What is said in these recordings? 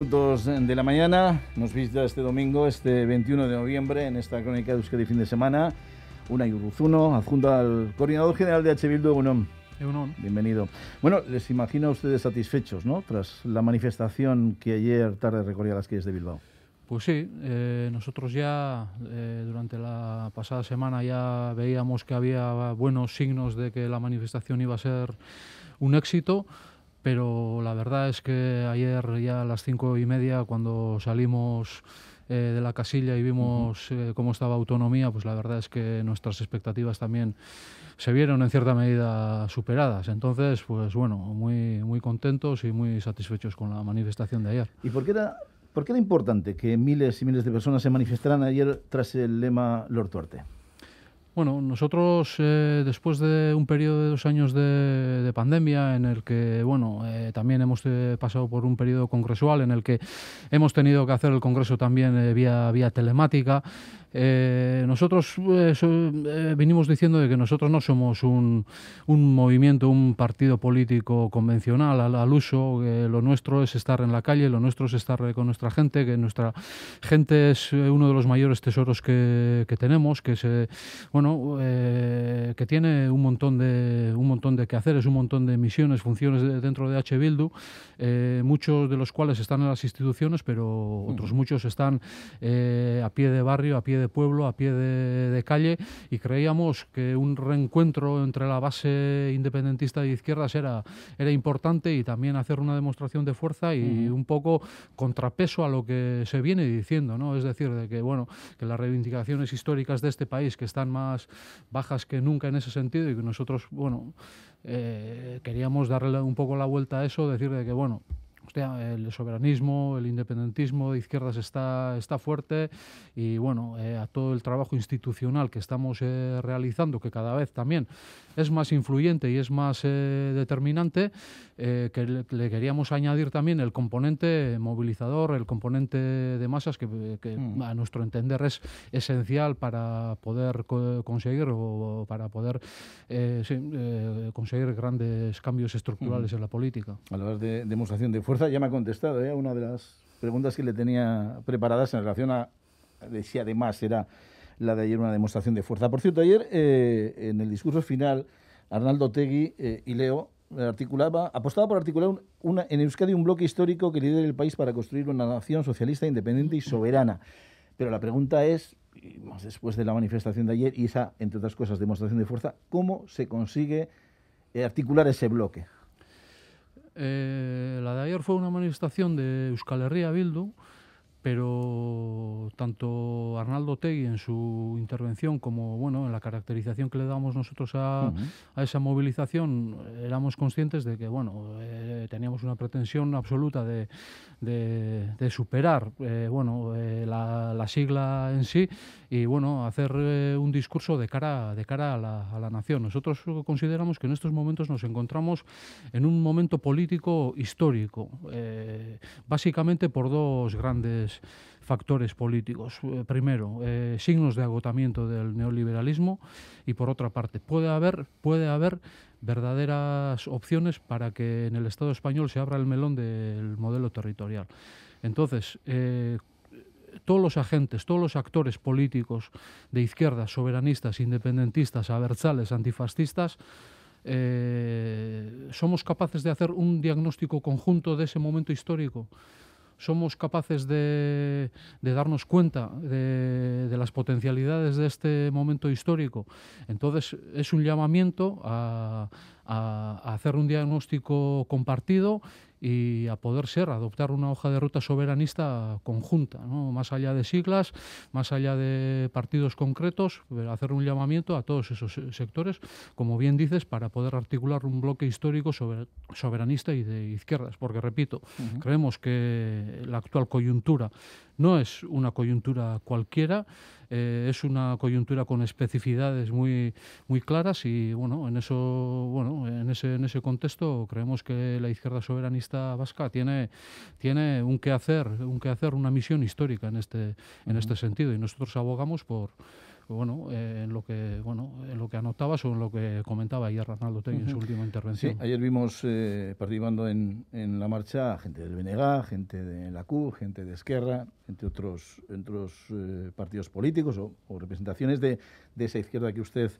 Dos de la mañana, nos visita este domingo, este 21 de noviembre, en esta crónica de Euskadi fin de semana, una Uruzuno, adjunto al coordinador general de H. Bildu, Egunon. Bienvenido. Bueno, les imagino a ustedes satisfechos, ¿no? Tras la manifestación que ayer tarde recorría las calles de Bilbao. Pues sí, eh, nosotros ya eh, durante la pasada semana ya veíamos que había buenos signos de que la manifestación iba a ser un éxito pero la verdad es que ayer ya a las cinco y media cuando salimos eh, de la casilla y vimos eh, cómo estaba autonomía, pues la verdad es que nuestras expectativas también se vieron en cierta medida superadas. Entonces, pues bueno, muy, muy contentos y muy satisfechos con la manifestación de ayer. ¿Y por qué era, importante que miles y miles de personas se manifestaran ayer tras el lema Lord Tuarte? Bueno, nosotros eh, después de un periodo de dos años de, pandemia en el que, bueno, eh, también hemos eh, pasado por un periodo congresual en el que hemos tenido que hacer el congreso también vía, vía telemática, eh, nosotros eh, eh, venimos diciendo de que nosotros no somos un, movimiento, un partido político convencional al, uso, lo nuestro es estar en la calle, lo nuestro es estar con nuestra gente, que nuestra gente es uno de los mayores tesoros que, tenemos, que se, bueno, que tiene un montón de un montón de quehaceres, un montón de misiones, funciones dentro de H Bildu, muchos de los cuales están en las instituciones, pero otros muchos están a pie de barrio, a pie de pueblo, a pie de, calle, y creíamos que un reencuentro entre la base independentista de izquierdas era, era importante y también hacer una demostración de fuerza y un poco contrapeso a lo que se viene diciendo, ¿no? Es decir, de que, bueno, que las reivindicaciones históricas de este país, que están más bajas que nunca en ese sentido y que nosotros, bueno, eh, queríamos darle un poco la vuelta a eso, decir de que, bueno, el soberanismo, el independentismo de izquierdas está, está fuerte y bueno, eh, a todo el trabajo institucional que estamos eh, realizando, que cada vez también es más influyente y es más eh, determinante, que le, queríamos añadir también el componente movilizador, el componente de masas que, mm. a nuestro entender es esencial para poder conseguir o para poder conseguir grandes cambios estructurales mm. en la política. A la vez de demostración de fuerza ya me ha contestado ¿eh? una de las preguntas que le tenía preparadas en relación a, si además era la de ayer una demostración de fuerza. Por cierto, ayer eh, en el discurso final, Arnaldo Tegui eh, y Leo articulaba, apostaba por articular una, en Euskadi un bloque histórico que lidere el país para construir una nación socialista, independiente y soberana. Pero la pregunta es, más después de la manifestación de ayer y esa, entre otras cosas, demostración de fuerza, ¿cómo se consigue articular ese bloque? Eh, la de ayer fue una manifestación de Euskal Herria Bildu, pero tanto Arnaldo Tegui en su intervención como bueno en la caracterización que le damos nosotros a, esa movilización éramos conscientes de que bueno eh, teníamos una pretensión absoluta de, superar eh, bueno eh, la, la, sigla en sí y bueno hacer un discurso de cara de cara a la, a la nación nosotros consideramos que en estos momentos nos encontramos en un momento político histórico básicamente por dos grandes factores políticos. Eh, primero, eh, signos de agotamiento del neoliberalismo y por otra parte, puede haber, puede haber verdaderas opciones para que en el Estado español se abra el melón del modelo territorial. Entonces, eh, todos los agentes, todos los actores políticos de izquierdas, soberanistas, independentistas, abertzales, antifascistas, somos capaces de hacer un diagnóstico conjunto de ese momento histórico somos capaces de, darnos cuenta de, de, las potencialidades de este momento histórico. Entonces es un llamamiento a, a, hacer un diagnóstico compartido y a poder ser, adoptar una hoja de ruta soberanista conjunta, ¿no? más allá de siglas, más allá de partidos concretos, hacer un llamamiento a todos esos sectores, como bien dices, para poder articular un bloque histórico soberanista y de izquierdas, porque repito, creemos que la actual coyuntura no es una coyuntura cualquiera, eh, es una coyuntura con especificidades muy, muy claras y bueno, en eso, bueno, en ese, en ese contexto creemos que la izquierda soberanista vasca tiene, tiene un quehacer, un una misión histórica en este, en este sentido y nosotros abogamos por bueno, eh, en lo que bueno, en lo que anotaba o en lo que comentaba ayer Ronaldo Tegui en su última intervención. ayer vimos eh, participando en, en, la marcha gente del BNG, gente de la CU, gente de Esquerra, entre otros, eh, partidos políticos o, representaciones de, de, esa izquierda que usted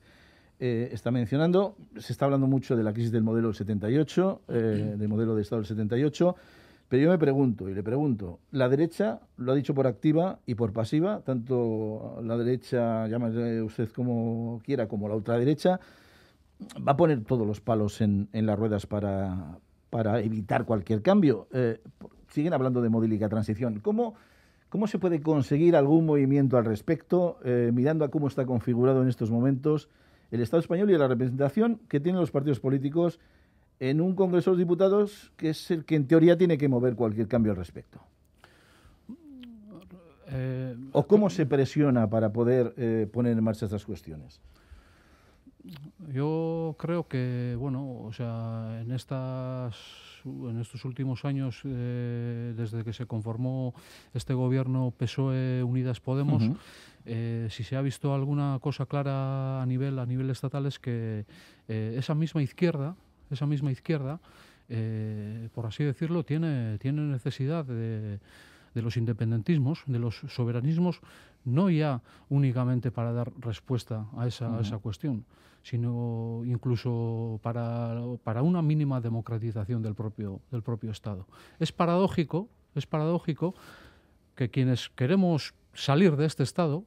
eh, está mencionando. Se está hablando mucho de la crisis del modelo del 78, del modelo de Estado del 78. Pero yo me pregunto y le pregunto, la derecha lo ha dicho por activa y por pasiva, tanto la derecha, llámese usted como quiera, como la derecha va a poner todos los palos en, las ruedas para, evitar cualquier cambio. Eh, siguen hablando de modélica transición. ¿Cómo, ¿Cómo se puede conseguir algún movimiento al respecto, eh, mirando a cómo está configurado en estos momentos el Estado español y la representación que tienen los partidos políticos? en un Congreso de Diputados que es el que en teoría tiene que mover cualquier cambio al respecto? Eh, ¿O cómo se presiona para poder eh, poner en marcha estas cuestiones? Yo creo que, bueno, o sea, en, estas, en estos últimos años, eh, desde que se conformó este gobierno PSOE Unidas Podemos, si se ha visto alguna cosa clara a nivel, a nivel estatal es que esa misma izquierda, esa misma izquierda, eh, por así decirlo, tiene, tiene necesidad de, los independentismos, de los soberanismos, no ya únicamente para dar respuesta a esa, cuestión, sino incluso para, para, una mínima democratización del propio, del propio Estado. Es paradójico, es paradójico que quienes queremos salir de este Estado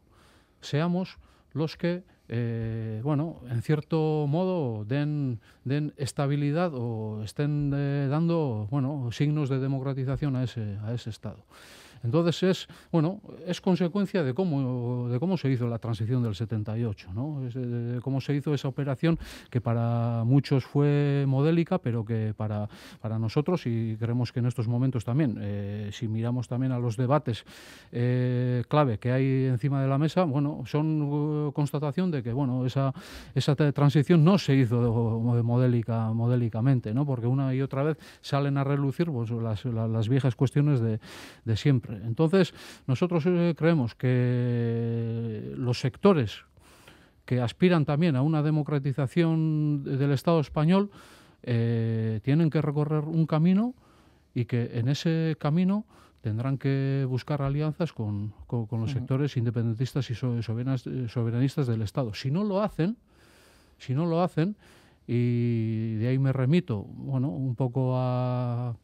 seamos los que eh, bueno, en cierto modo den, den estabilidad o estén eh, dando bueno, signos de democratización a ese, a ese Estado. Entonces es, bueno, es consecuencia de cómo, de cómo se hizo la transición del 78, ¿no? Es de, cómo se hizo esa operación que para muchos fue modélica, pero que para, para nosotros, y creemos que en estos momentos también, eh, si miramos también a los debates eh, clave que hay encima de la mesa, bueno, son uh, constatación de que, bueno, esa, esa transición no se hizo modélica, modélicamente, ¿no? Porque una y otra vez salen a relucir pues, las, las, viejas cuestiones de, siempre. Entonces, nosotros eh, creemos que los sectores que aspiran también a una democratización del Estado español eh, tienen que recorrer un camino y que en ese camino tendrán que buscar alianzas con, los sectores independentistas y eh, soberanistas del Estado. Si no lo hacen, si no lo hacen, y de ahí me remito, bueno, un poco a,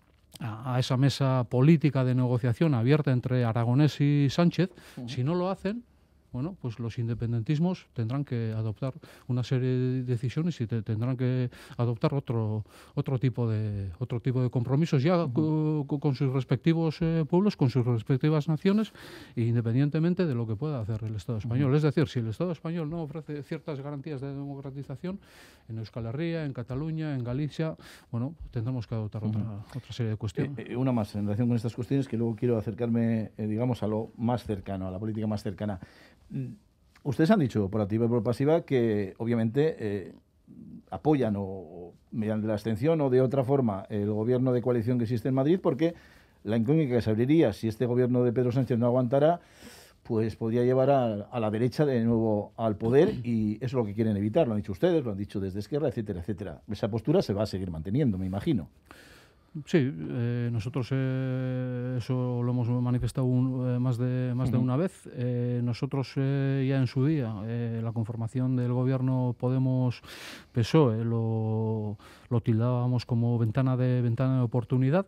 a esa mesa política de negociación abierta entre Aragonés y Sánchez, si no lo hacen, bueno, pues los independentismos tendrán que adoptar una serie de decisiones y tendrán que adoptar otro otro tipo de otro tipo de compromisos ya con, sus respectivos eh, pueblos, con sus respectivas naciones, independientemente de lo que pueda hacer el Estado español. Es decir, si el Estado español no ofrece ciertas garantías de democratización en Euskal Herria, en Cataluña, en Galicia, bueno, tendremos que adoptar otra, otra, serie de cuestiones. Eh, eh, una más en relación con estas cuestiones que luego quiero acercarme, digamos, a lo más cercano, a la política más cercana. Mm, ustedes han dicho por activa y por pasiva que obviamente eh, apoyan o, mediante la abstención o de otra forma el gobierno de coalición que existe en Madrid porque la incógnita que se abriría si este gobierno de Pedro Sánchez no aguantara pues podría llevar a, la derecha de nuevo al poder y eso es lo que quieren evitar, lo han dicho ustedes, lo han dicho desde Esquerra, etcétera, etcétera. Esa postura se va a seguir manteniendo, me imagino. Sí, eh, nosotros eh, eso lo hemos manifestado eh, más de más de una vez. nosotros ya en su día la conformación del gobierno Podemos PSOE lo, lo tildábamos como ventana de ventana de oportunidad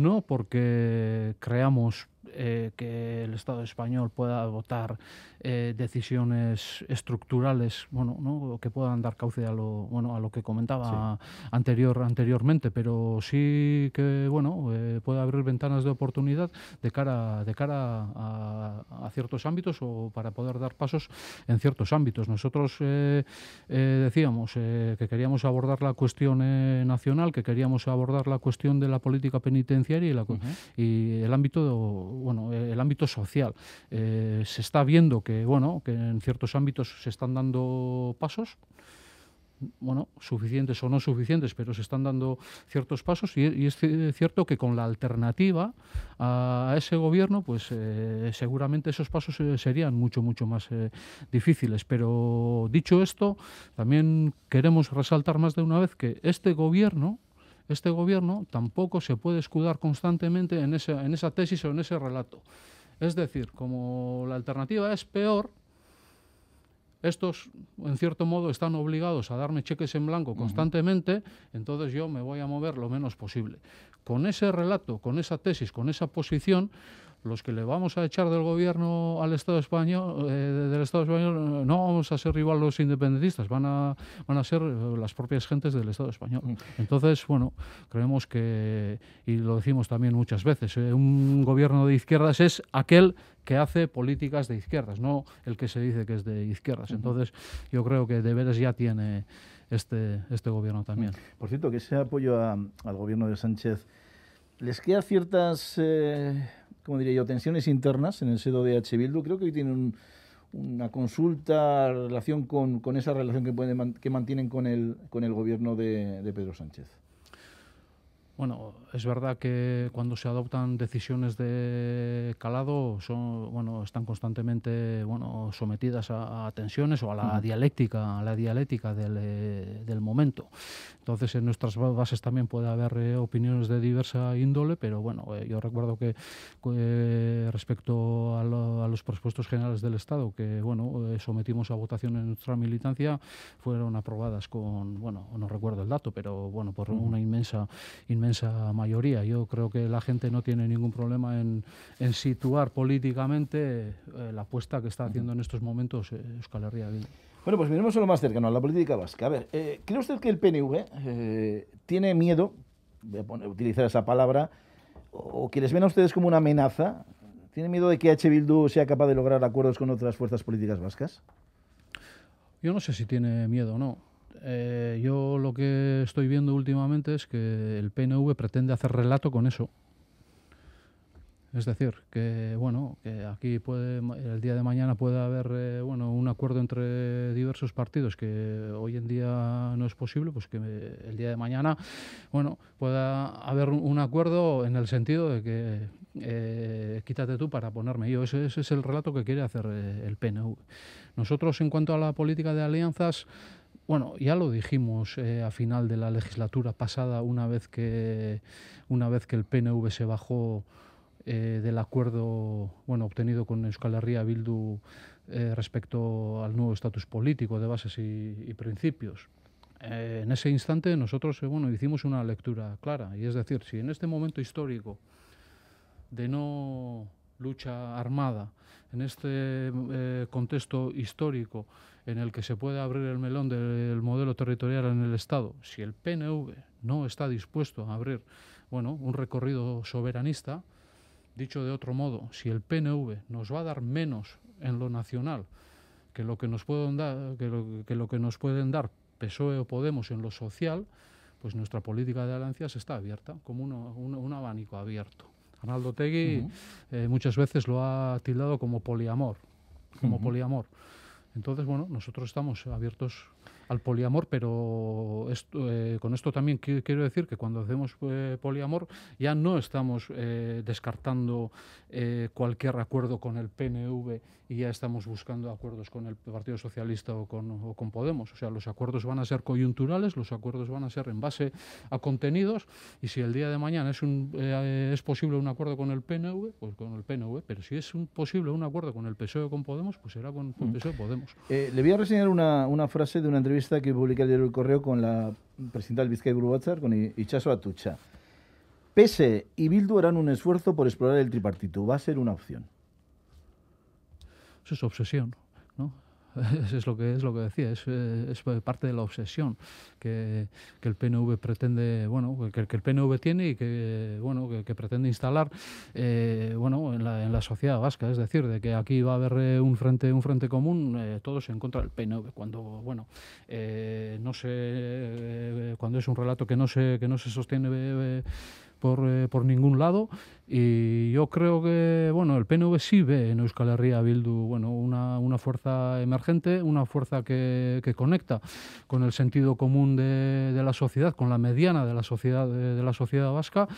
no porque creamos eh, que el Estado español pueda votar eh, decisiones estructurales, bueno, ¿no? que puedan dar cauce a lo, bueno, a lo que comentaba anterior, anteriormente, pero sí que bueno, eh, puede abrir ventanas de oportunidad de cara, de cara a, a, ciertos ámbitos o para poder dar pasos en ciertos ámbitos. Nosotros decíamos que queríamos abordar la cuestión nacional, que queríamos abordar la cuestión de la política penitenciaria y, el ámbito bueno el ámbito social eh, se está viendo que bueno que en ciertos ámbitos se están dando pasos bueno, suficientes o no suficientes, pero se están dando ciertos pasos y, es cierto que con la alternativa a ese gobierno, pues eh, seguramente esos pasos eh, serían mucho, mucho más difíciles. Pero dicho esto, también queremos resaltar más de una vez que este gobierno, este gobierno tampoco se puede escudar constantemente en esa, tesis o en ese relato. Es decir, como la alternativa es peor, estos, en cierto modo, están obligados a darme cheques en blanco constantemente, entonces yo me voy a mover lo menos posible. Con ese relato, con esa tesis, con esa posición, los que le vamos a echar del gobierno al Estado español, eh, del Estado español, no vamos a ser igual los independentistas, van a, van a ser eh, las propias gentes del Estado español. Mm. Entonces, bueno, creemos que, y lo decimos también muchas veces, eh, un gobierno de izquierdas es aquel que hace políticas de izquierdas, no el que se dice que es de izquierdas. Entonces, yo creo que deberes ya tiene este, este gobierno también. Mm. Por cierto, que ese apoyo al gobierno de Sánchez les queda ciertas... Eh ¿Cómo diría yo, tensiones internas en el seno de H. Bildu, creo que hoy tienen una consulta relación con, esa relación que, pueden, que mantienen con el, con el gobierno de Pedro Sánchez. Bueno, es verdad que cuando se adoptan decisiones de calado son, bueno, están constantemente bueno, sometidas a, tensiones o a la dialéctica, a la dialéctica del, eh, momento. Entonces en nuestras bases también puede haber eh, opiniones de diversa índole, pero bueno, eh, yo recuerdo que respecto a, los presupuestos generales del Estado que bueno sometimos a votación en nuestra militancia fueron aprobadas con bueno no recuerdo el dato, pero bueno por una inmensa inmensa esa mayoría. Yo creo que la gente no tiene ningún problema en, en situar políticamente eh, la apuesta que está haciendo en estos momentos eh, Euskal Bueno, pues miremos a lo más cercano, a la política vasca. A ver, eh, ¿cree usted que el PNV tiene miedo, voy a utilizar esa palabra, o que les ven a ustedes como una amenaza? ¿Tiene miedo de que H. Bildu sea capaz de lograr acuerdos con otras fuerzas políticas vascas? Yo no sé si tiene miedo o no. Eh, yo lo que estoy viendo últimamente es que el PNV pretende hacer relato con eso. Es decir, que bueno, que aquí puede, el día de mañana pueda haber eh, bueno un acuerdo entre diversos partidos que hoy en día no es posible, pues que el día de mañana bueno pueda haber un acuerdo en el sentido de que eh, quítate tú para ponerme yo. ese, es el relato que quiere hacer el PNV. Nosotros en cuanto a la política de alianzas bueno, ya lo dijimos eh, a final de la legislatura pasada, una vez que, una vez que el PNV se bajó eh, del acuerdo bueno, obtenido con Euskal Herria Bildu eh, respecto al nuevo estatus político de bases y, principios. en ese instante nosotros bueno, hicimos una lectura clara, y es decir, si en este momento histórico de no lucha armada, en este contexto histórico en el que se puede abrir el melón del modelo territorial en el Estado, si el PNV no está dispuesto a abrir bueno, un recorrido soberanista, dicho de otro modo, si el PNV nos va a dar menos en lo nacional que lo que nos pueden dar, que lo, que nos pueden dar PSOE o Podemos en lo social, pues nuestra política de alianzas está abierta, como un abanico abierto. Arnaldo Tegui eh, muchas veces lo ha tildado como poliamor, como poliamor. Entonces, bueno, nosotros estamos abiertos al poliamor, pero eh, con esto también quiero decir que cuando hacemos eh, poliamor ya no estamos eh, descartando cualquier acuerdo con el PNV y ya estamos buscando acuerdos con el Partido Socialista o con, con Podemos. O sea, los acuerdos van a ser coyunturales, los acuerdos van a ser en base a contenidos y si el día de mañana es, un, es posible un acuerdo con el PNV, pues con el PNV, pero si es un posible un acuerdo con el PSOE o con Podemos, pues será con, el mm. PSOE o Podemos. le voy a reseñar una, una frase de una entrevista esta que publica el diario El Correo con la presidenta del Vizcaya WhatsApp con Ichaso Atucha. Pese y Bildu harán un esfuerzo por explorar el tripartito. Va a ser una opción. Eso es obsesión, ¿no? es lo que es lo que decía, es, eh, parte de la obsesión que, el PNV pretende, bueno, que, el PNV tiene y que bueno, que, pretende instalar eh, bueno, en la, sociedad vasca, es decir, de que aquí va a haber eh, un frente, un frente común, todos en contra del PNV, cuando bueno, no cuando es un relato que no se, que no se sostiene eh, por, ningún lado y yo creo que bueno el PNV sí ve en Euskal Herria Bildu bueno una, fuerza emergente una fuerza que, conecta con el sentido común de, la sociedad con la mediana de la sociedad de, la sociedad vasca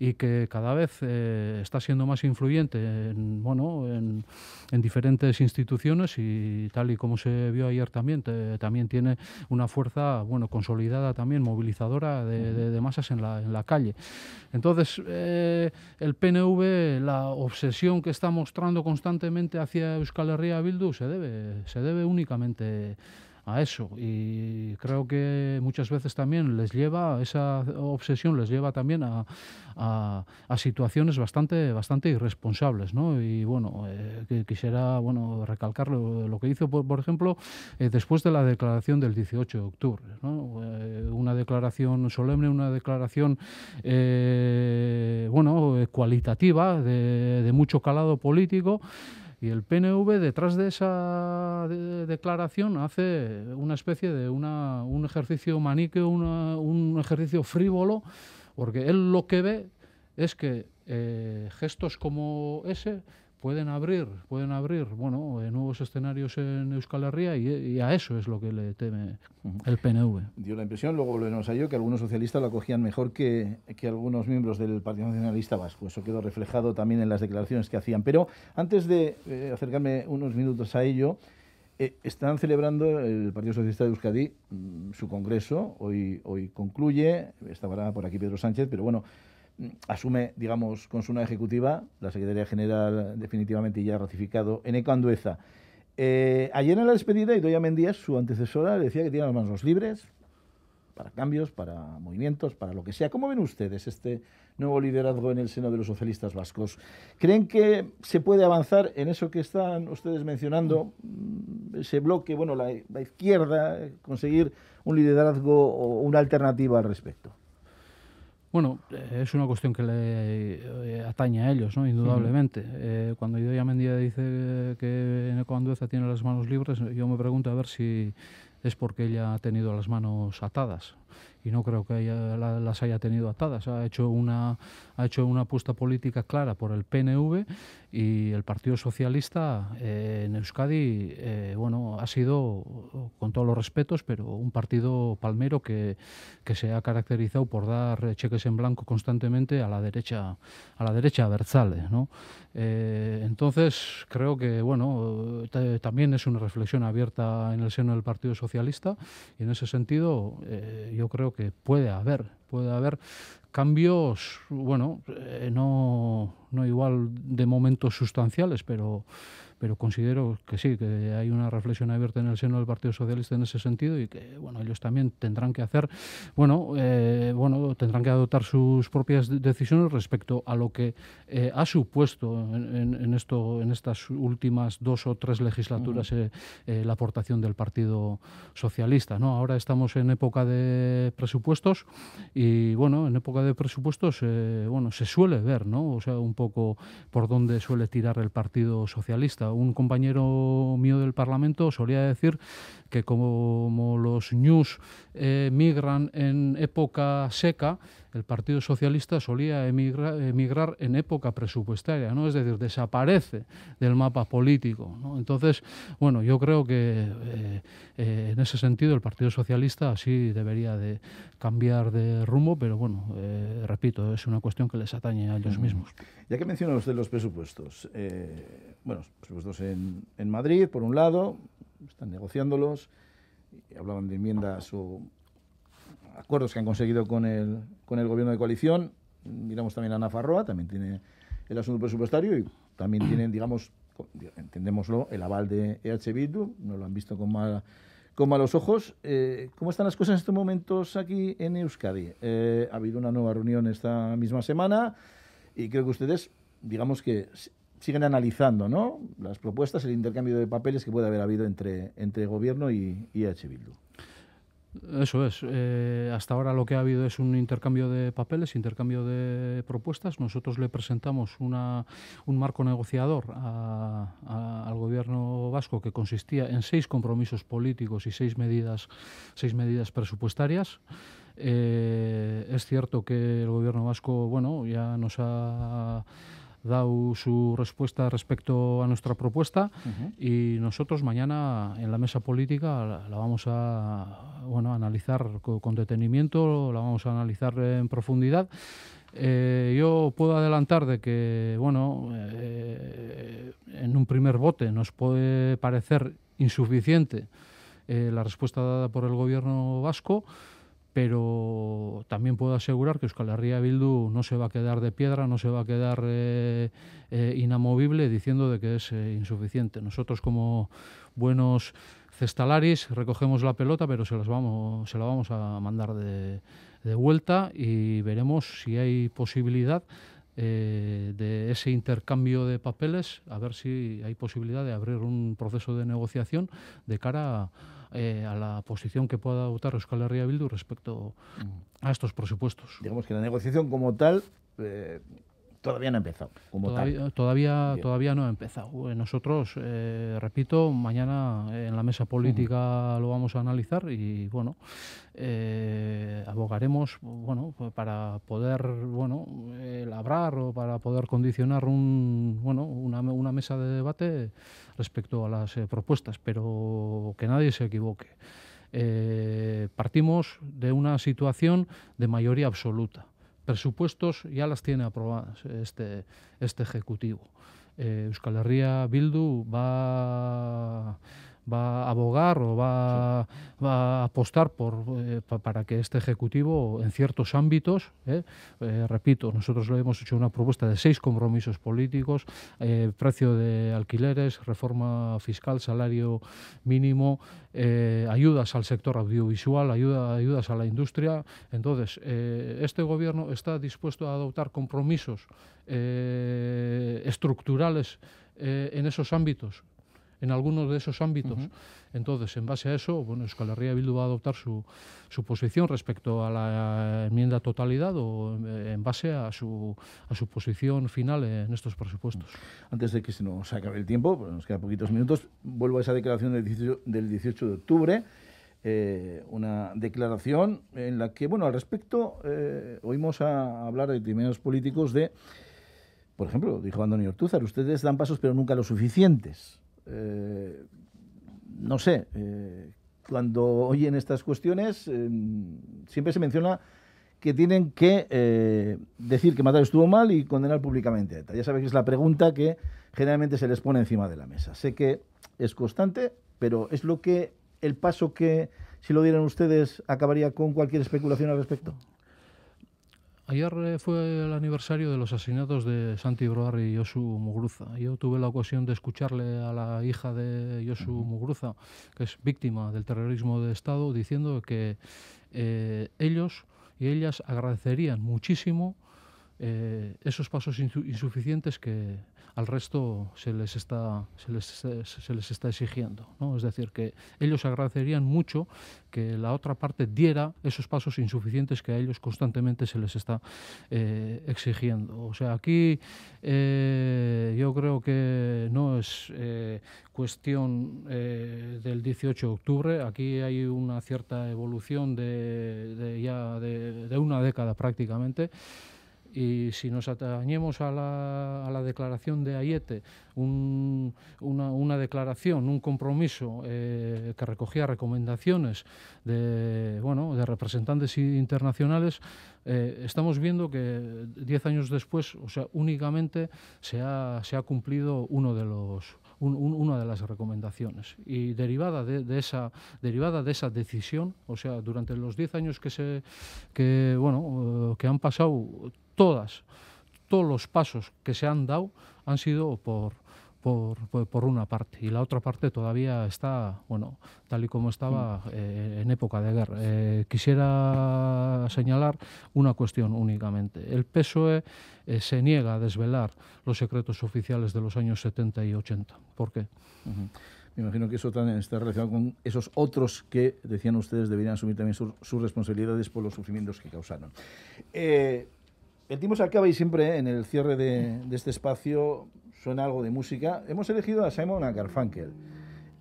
y que cada vez eh, está siendo más influyente en, bueno en, diferentes instituciones y tal y como se vio ayer también también tiene una fuerza bueno consolidada también movilizadora de, de masas en la, en la calle entonces, eh, el PNV, la obsesión que está mostrando constantemente hacia Euskal Herria Bildu se debe, se debe únicamente a eso. Y creo que muchas veces también les lleva, esa obsesión les lleva también a, a, situaciones bastante, bastante irresponsables. ¿no? Y bueno, eh, quisiera bueno, recalcar lo, que hizo, por, ejemplo, eh, después de la declaración del 18 de octubre. Eh, una declaración solemne, una declaración bueno, cualitativa, de mucho calado político. Y el PNV detrás de esa declaración hace una especie de un ejercicio manique, un ejercicio frívolo, porque él lo que ve es que eh, gestos como ese pueden abrir, pueden abrir, bueno, eh, nuevos escenarios en Euskal Herria eh, y, a eso es lo que le teme el PNV. Dio la impresión, luego volvemos a ello, que algunos socialistas lo acogían mejor que, que algunos miembros del Partido Nacionalista Vasco. Eso quedó reflejado también en las declaraciones que hacían. Pero antes de eh, acercarme unos minutos a ello, están celebrando el Partido Socialista de Euskadi mm, su congreso, hoy, hoy concluye, estaba por aquí Pedro Sánchez, pero bueno, asume, digamos, con su nueva ejecutiva, la Secretaría general definitivamente ya ratificado, en Andueza. Eh, ayer en la despedida, Idoia Mendías, su antecesora, le decía que tiene las manos libres para cambios, para movimientos, para lo que sea. ¿Cómo ven ustedes este nuevo liderazgo en el seno de los socialistas vascos? ¿Creen que se puede avanzar en eso que están ustedes mencionando, mm, ese bloque, bueno, la izquierda, eh, conseguir un liderazgo o una alternativa al respecto? Bueno, eh, es una cuestión que le eh, atañe a ellos, indudablemente. Eh, cuando Idoia Mendía dice que Eneco Andueza tiene las manos libres, yo me pregunto a ver si es porque ella ha tenido las manos atadas y no creo que las haya tenido atadas. Ha hecho, una, ha hecho una apuesta política clara por el PNV y el Partido Socialista eh, en Euskadi eh, bueno, ha sido, con todos los respetos, pero un partido palmero que, que, se ha caracterizado por dar cheques en blanco constantemente a la derecha, a la derecha Berzales, ¿no? Eh, entonces, creo que bueno, también es una reflexión abierta en el seno del Partido Socialista y en ese sentido yo creo que puede haber, puede haber cambios, bueno, eh, no, no igual de momentos sustanciales, pero pero considero que sí, que hay una reflexión abierta en el seno del Partido Socialista en ese sentido y que bueno, ellos también tendrán que hacer, bueno, eh, bueno, tendrán que adoptar sus propias decisiones respecto a lo que eh, ha supuesto en, esto, en estas últimas dos o tres legislaturas eh, la aportación del Partido Socialista. ¿no? Ahora estamos en época de presupuestos y bueno, en época de presupuestos bueno, se suele ver, ¿no? O sea, un poco por dónde suele tirar el Partido Socialista un compañero mío del Parlamento solía decir que como los news eh, migran en época seca, el Partido Socialista solía emigrar, emigrar en época presupuestaria, ¿no? es decir, desaparece del mapa político. ¿no? Entonces, bueno, yo creo que eh, eh, en ese sentido el Partido Socialista así debería de cambiar de rumbo, pero bueno, eh, repito, es una cuestión que les atañe a ellos mismos. Ya que menciona usted los presupuestos, bueno, presupuestos en, en Madrid, por un lado, están negociándolos, hablaban de enmiendas o acuerdos que han conseguido con el, con el gobierno de coalición. Miramos también a Nafarroa, también tiene el asunto presupuestario y también tienen, digamos, entendémoslo, el aval de EH Bildu, no lo han visto con, mal, con malos ojos. Eh, ¿Cómo están las cosas en estos momentos aquí en Euskadi? Eh, ha habido una nueva reunión esta misma semana y creo que ustedes, digamos que siguen analizando ¿no? las propuestas, el intercambio de papeles que puede haber habido entre, entre gobierno y EH Bildu. Eso es. Eh, hasta ahora lo que ha habido es un intercambio de papeles, intercambio de propuestas. Nosotros le presentamos una, un marco negociador al gobierno vasco que consistía en seis compromisos políticos y seis medidas, seis medidas presupuestarias. Eh, es cierto que el gobierno vasco, bueno, ya nos ha dado su respuesta respecto a nuestra propuesta y nosotros mañana en la mesa política la, vamos a analizar con, detenimiento, la vamos a analizar en profundidad. Eh, yo puedo adelantar de que, bueno, eh, en un primer bote nos puede parecer insuficiente eh, la respuesta dada por el gobierno vasco, pero también puedo asegurar que Euskal Herria Bildu no se va a quedar de piedra, no se va a quedar eh, eh, inamovible diciendo de que es eh, insuficiente. Nosotros como buenos cestalaris recogemos la pelota, pero se, la vamos a mandar de vuelta y veremos si hay posibilidad eh, de ese intercambio de papeles, a ver si hay posibilidad de abrir un proceso de negociación de cara eh, a, la posición que pueda adoptar Euskal Herria Bildu respecto mm. a estos presupuestos. Digamos que la negociación como tal eh, Todavía no ha empezado. todavía, todavía, no ha empezado. Eh, nosotros, eh, repito, mañana eh, en la mesa política lo vamos a analizar y bueno, abogaremos bueno, para poder bueno, labrar o para poder condicionar un, bueno, una mesa de debate respecto a las propuestas, pero que nadie se equivoque. partimos de una situación de mayoría absoluta presupuestos ya las tiene aprobadas este, este Ejecutivo. Eh, Euskal Herria Bildu va va a abogar o va, va a apostar por, eh, para que este Ejecutivo, en ciertos ámbitos, eh, eh, repito, nosotros le hemos hecho una propuesta de seis compromisos políticos, precio de alquileres, reforma fiscal, salario mínimo, ayudas al sector audiovisual, ayudas a la industria. Entonces, este Gobierno está dispuesto a adoptar compromisos estructurales en esos ámbitos en algunos de esos ámbitos. Entonces, en base a eso, bueno, Euskal Herria Bildu va a adoptar su, su posición respecto a la enmienda totalidad o eh, en base a su, a su posición final en estos presupuestos. Mm. Antes de que se nos acabe el tiempo, pues nos quedan poquitos minutos, vuelvo a esa declaración del 18, del 18 de octubre. Eh, una declaración en la que, bueno, al respecto, eh, oímos a hablar de determinados políticos de, por ejemplo, dijo Antonio Ortúzar, ustedes dan pasos pero nunca lo suficientes. Eh, no sé, eh, cuando oyen estas cuestiones eh, siempre se menciona que tienen que decir que matar estuvo mal y condenar públicamente a Ya sabe que es la pregunta que generalmente se les pone encima de la mesa. Sé que es constante, pero es lo que el paso que si lo dieran ustedes acabaría con cualquier especulación al respecto. Ayer eh, fue el aniversario de los asesinatos de Santi Broar y Yosu Mugruza. Yo tuve la ocasión de escucharle a la hija de Yosu Mugruza, que es víctima del terrorismo de Estado, diciendo que eh, ellos y ellas agradecerían muchísimo eh, esos pasos insuficientes que, al resto se les está, se les, está exigiendo. Es decir, que ellos agradecerían mucho que la otra parte diera esos pasos insuficientes que a ellos constantemente se les está eh, exigiendo. O sea, aquí eh, yo creo que no es eh, cuestión del 18 de octubre, aquí hay una cierta evolución de, ya de una década prácticamente. Y si nos atañemos a la, a la declaración de Ayete, una, declaración, un compromiso eh, que recogía recomendaciones de, bueno, de representantes internacionales, eh, estamos viendo que diez años después, o sea, únicamente se ha, se ha cumplido uno de los, una de las recomendaciones. Y derivada de, esa, derivada de esa decisión, o sea, durante los diez años que, se, que, bueno, eh, que han pasado, todas, todos los pasos que se han dado han sido por, por, una parte y la otra parte todavía está, bueno, tal y como estaba mm. eh, en época de guerra. Eh, quisiera señalar una cuestión únicamente. El PSOE eh, se niega a desvelar los secretos oficiales de los años 70 y 80. ¿Por qué? Me imagino que eso también está relacionado con esos otros que, decían ustedes, deberían asumir también sus responsabilidades por los sufrimientos que causaron. El timo se acaba y siempre ¿eh? en el cierre de, este espacio suena algo de música. Hemos elegido a Simon a Garfunkel.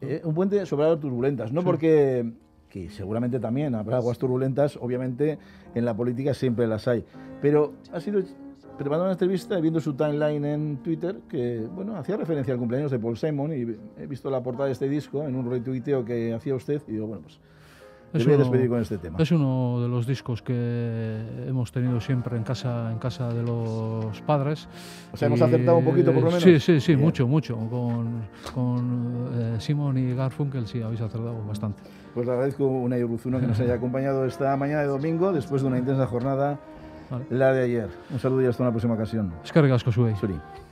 ¿eh? un puente sobre aguas turbulentas, no porque que seguramente también habrá aguas turbulentas, obviamente en la política siempre las hay, pero ha sido preparando una entrevista y viendo su timeline en Twitter que bueno, hacía referencia al cumpleaños de Paul Simon y he visto la portada de este disco en un retuiteo que hacía usted y digo, bueno, pues es voy uno, este tema. Es uno de los discos que hemos tenido siempre en casa, en casa de los padres. O sea, hemos acertado un poquito por lo menos. Sí, sí, sí, mucho, mucho. Con, con eh, Simon y Garfunkel sí habéis acertado bastante. Pues le agradezco una yoluzuna que nos haya acompañado esta mañana de domingo, después de una intensa jornada, la de ayer. Un saludo y hasta una próxima ocasión. Es que Suri.